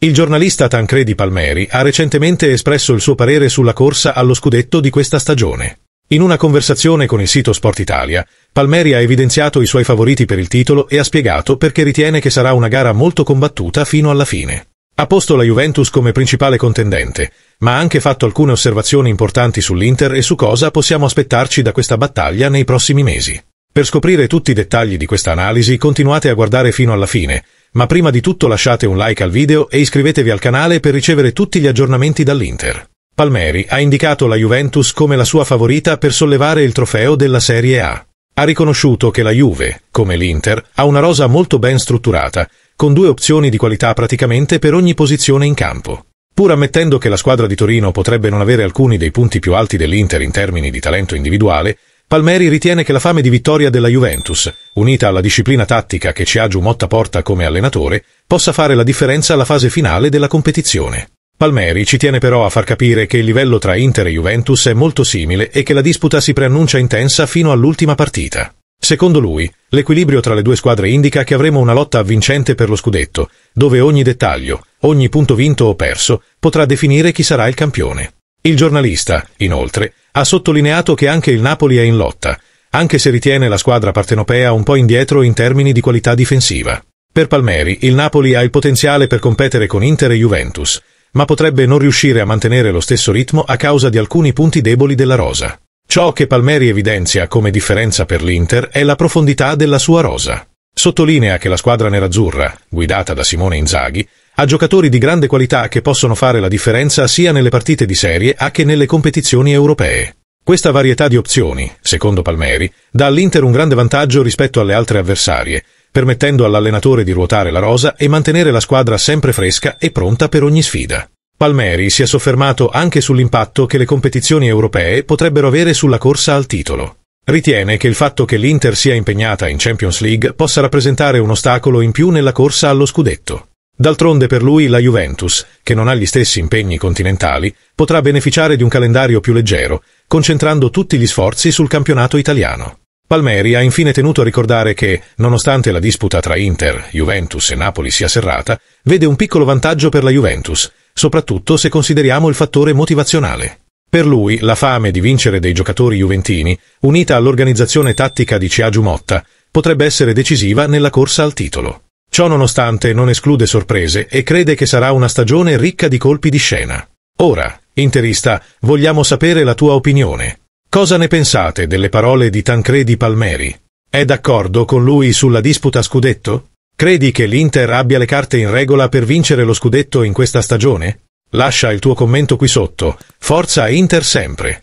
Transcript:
Il giornalista Tancredi Palmeri ha recentemente espresso il suo parere sulla corsa allo scudetto di questa stagione. In una conversazione con il sito Sport Italia, Palmeri ha evidenziato i suoi favoriti per il titolo e ha spiegato perché ritiene che sarà una gara molto combattuta fino alla fine. Ha posto la Juventus come principale contendente, ma ha anche fatto alcune osservazioni importanti sull'Inter e su cosa possiamo aspettarci da questa battaglia nei prossimi mesi. Per scoprire tutti i dettagli di questa analisi continuate a guardare fino alla fine, ma prima di tutto lasciate un like al video e iscrivetevi al canale per ricevere tutti gli aggiornamenti dall'Inter. Palmeri ha indicato la Juventus come la sua favorita per sollevare il trofeo della Serie A. Ha riconosciuto che la Juve, come l'Inter, ha una rosa molto ben strutturata, con due opzioni di qualità praticamente per ogni posizione in campo. Pur ammettendo che la squadra di Torino potrebbe non avere alcuni dei punti più alti dell'Inter in termini di talento individuale, Palmeri ritiene che la fame di vittoria della Juventus, unita alla disciplina tattica che ci ha Giumotta Porta come allenatore, possa fare la differenza alla fase finale della competizione. Palmeri ci tiene però a far capire che il livello tra Inter e Juventus è molto simile e che la disputa si preannuncia intensa fino all'ultima partita. Secondo lui, l'equilibrio tra le due squadre indica che avremo una lotta vincente per lo scudetto, dove ogni dettaglio, ogni punto vinto o perso, potrà definire chi sarà il campione. Il giornalista, inoltre, ha sottolineato che anche il Napoli è in lotta, anche se ritiene la squadra partenopea un po' indietro in termini di qualità difensiva. Per Palmeri, il Napoli ha il potenziale per competere con Inter e Juventus, ma potrebbe non riuscire a mantenere lo stesso ritmo a causa di alcuni punti deboli della rosa. Ciò che Palmeri evidenzia come differenza per l'Inter è la profondità della sua rosa. Sottolinea che la squadra nerazzurra, guidata da Simone Inzaghi, ha giocatori di grande qualità che possono fare la differenza sia nelle partite di Serie A che nelle competizioni europee. Questa varietà di opzioni, secondo Palmeri, dà all'Inter un grande vantaggio rispetto alle altre avversarie, permettendo all'allenatore di ruotare la rosa e mantenere la squadra sempre fresca e pronta per ogni sfida. Palmeri si è soffermato anche sull'impatto che le competizioni europee potrebbero avere sulla corsa al titolo. Ritiene che il fatto che l'Inter sia impegnata in Champions League possa rappresentare un ostacolo in più nella corsa allo scudetto. D'altronde per lui la Juventus, che non ha gli stessi impegni continentali, potrà beneficiare di un calendario più leggero, concentrando tutti gli sforzi sul campionato italiano. Palmeri ha infine tenuto a ricordare che, nonostante la disputa tra Inter, Juventus e Napoli sia serrata, vede un piccolo vantaggio per la Juventus, soprattutto se consideriamo il fattore motivazionale. Per lui, la fame di vincere dei giocatori juventini, unita all'organizzazione tattica di Ciagiu Motta, potrebbe essere decisiva nella corsa al titolo. Ciò nonostante non esclude sorprese e crede che sarà una stagione ricca di colpi di scena. Ora, interista, vogliamo sapere la tua opinione. Cosa ne pensate delle parole di Tancredi Palmeri? È d'accordo con lui sulla disputa scudetto? Credi che l'Inter abbia le carte in regola per vincere lo scudetto in questa stagione? Lascia il tuo commento qui sotto. Forza Inter sempre!